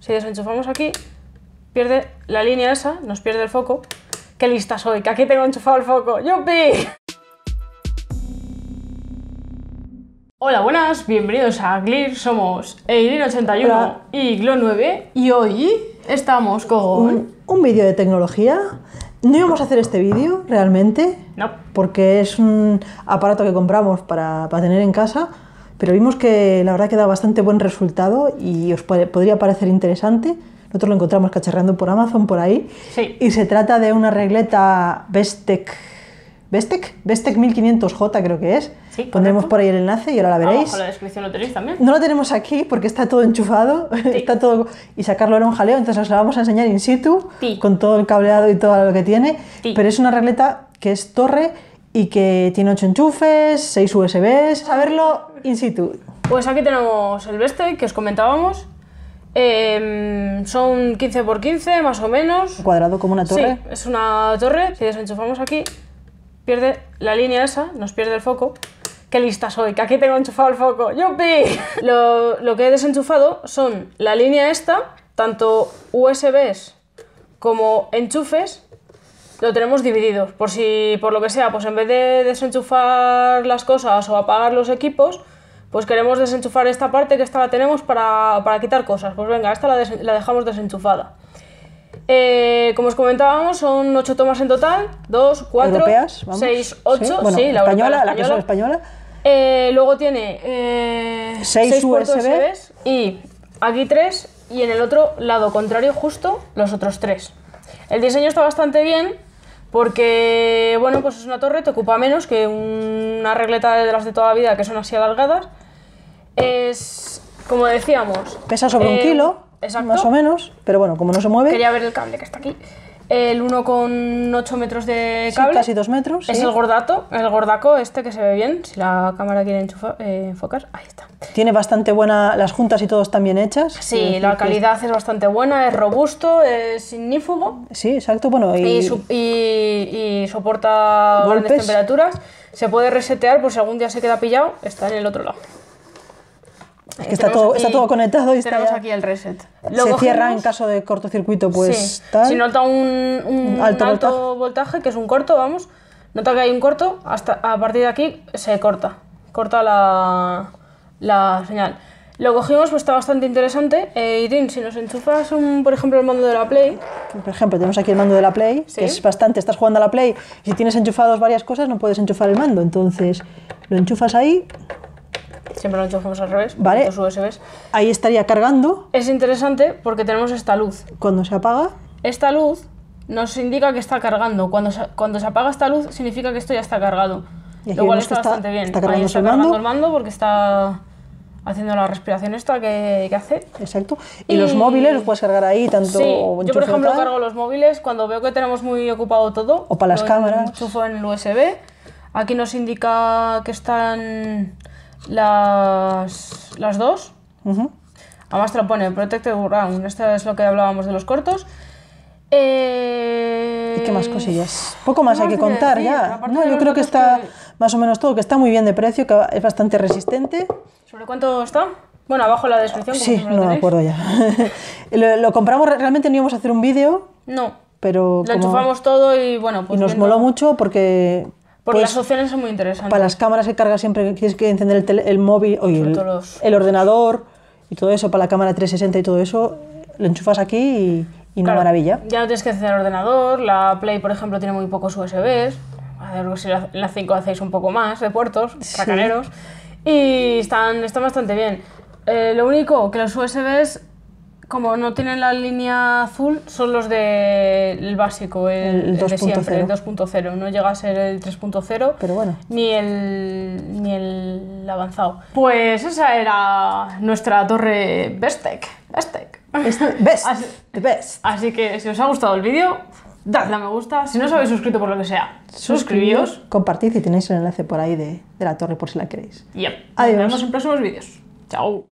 Si desenchufamos aquí, pierde la línea esa, nos pierde el foco. ¡Qué lista soy! ¡Que aquí tengo enchufado el foco! ¡Yupi! Hola, buenas, bienvenidos a Glir. Somos Eileen81 y Glo9 y hoy estamos con... Un, vídeo de tecnología. No íbamos a hacer este vídeo realmente. No. Porque es un aparato que compramos para, para tener en casa pero vimos que la verdad que da bastante buen resultado y os podría parecer interesante. Nosotros lo encontramos cacharreando por Amazon, por ahí. Sí. Y se trata de una regleta Bestec. 1500J creo que es. Pondremos por ahí el enlace y ahora la veréis. Abajo la descripción lo tenéis también. No lo tenemos aquí porque está todo enchufado, está todo y sacarlo era un jaleo, entonces os la vamos a enseñar in situ con todo el cableado y todo lo que tiene, pero es una regleta que es torre y que tiene 8 enchufes, 6 USBs, a verlo in situ. Pues aquí tenemos el Veste que os comentábamos. Em, son 15 por 15 más o menos. Cuadrado como una torre. Sí, es una torre. Si desenchufamos aquí, pierde la línea esa, nos pierde el foco. ¡Qué lista soy! Que aquí tengo enchufado el foco. ¡Yupi! lo que he desenchufado son la línea esta, tanto USBs como enchufes, lo tenemos dividido. Por si, por lo que sea, pues en vez de desenchufar las cosas o apagar los equipos, pues queremos desenchufar esta parte que esta la tenemos para, quitar cosas. Pues venga, esta la, dejamos desenchufada. Eh, como os comentábamos, son ocho tomas en total: 2, 4, 6, 8. Sí, la española, que española. Eh, luego tiene eh, seis 6, USB. y aquí tres y en el otro lado contrario justo los otros tres El diseño está bastante bien, porque, bueno, pues es una torre, te ocupa menos que una regleta de las de toda la vida que son así alargadas. Es, como decíamos... Pesa sobre un eh, kilo, más o menos, pero bueno, como no se mueve... Quería ver el cable que está aquí el 1,8 metros de cable. casi 2 metros. Es el gordato, el gordaco este que se ve bien, si la cámara quiere eh, enfocar, ahí está. Tiene bastante buena, las juntas y todo están bien hechas. Sí, la calidad es... bastante buena, es robusto, es sinífugo. Sí, exacto, bueno. Y, soporta grandes temperaturas. Se puede resetear por pues si algún día se queda pillado, está en el otro lado está todo, está todo, conectado y tenemos aquí el reset. se cierra en caso de cortocircuito, pues Si nota un, un alto, voltaje. que es un corto, vamos, nota que hay un corto, hasta a partir de aquí se corta, corta la, la señal. Lo cogimos, pues está bastante interesante. Eh, Irín, si nos enchufas, un, por ejemplo, el mando de la Play. Por ejemplo, tenemos aquí el mando de la Play, que es bastante. Estás jugando a la Play y si tienes enchufados varias cosas, no puedes enchufar el mando. Entonces, lo enchufas ahí Siempre lo enchufamos al revés. Vale. Los USBs. Ahí estaría cargando. Es interesante porque tenemos esta luz. Cuando se apaga. Esta luz nos indica que está cargando. Cuando se, cuando se apaga esta luz significa que esto ya está cargado. igual lo cual está, bastante bien. Está cargando, Ahí está cargando porque está haciendo la respiración esta que, hace. Exacto. Y, los móviles los puedes cargar ahí, tanto Yo, por ejemplo, cargo los móviles cuando veo que tenemos muy ocupado todo. O para las cámaras. Enchufo en el USB. Aquí nos indica que están las, las dos. Además te lo pone, Protected Round. Esto es lo que hablábamos de los cortos. Eh, ¿Y qué más cosillas? Poco más hay que contar ya. No, yo creo que está más o menos todo, que está muy bien de precio, que es bastante resistente. ¿Sobre cuánto está? Bueno, abajo en la descripción. Sí, no me acuerdo ya. lo, compramos, realmente no íbamos a hacer un vídeo. No. Pero lo enchufamos todo y bueno, pues. Y nos moló mucho porque porque pues las opciones son muy interesantes. Para las cámaras que cargas siempre que tienes que encender el, móvil o el, ordenador y todo eso, para la cámara 360 y todo eso, lo enchufas aquí y, una maravilla. Ya no tienes que encender el ordenador, la Play, por ejemplo, tiene muy pocos USBs, a ver pues si la, la 5 hacéis un poco más de puertos, sacaneros, y están, bastante bien. Eh, lo único que los USBs como no tienen la línea azul, son los del de básico, el, el de siempre, el 2.0. No llega a ser el 3.0, pero bueno. Ni el, ni el avanzado. Pues esa era nuestra torre Bestec. Bestec. Este, best. Así, best. Así que si os ha gustado el vídeo, dadle a me gusta. Si no os habéis suscrito por lo que sea, suscribíos. compartid y tenéis el enlace por ahí de, la torre por si la queréis. Ya. Nos vemos en próximos vídeos. Chao.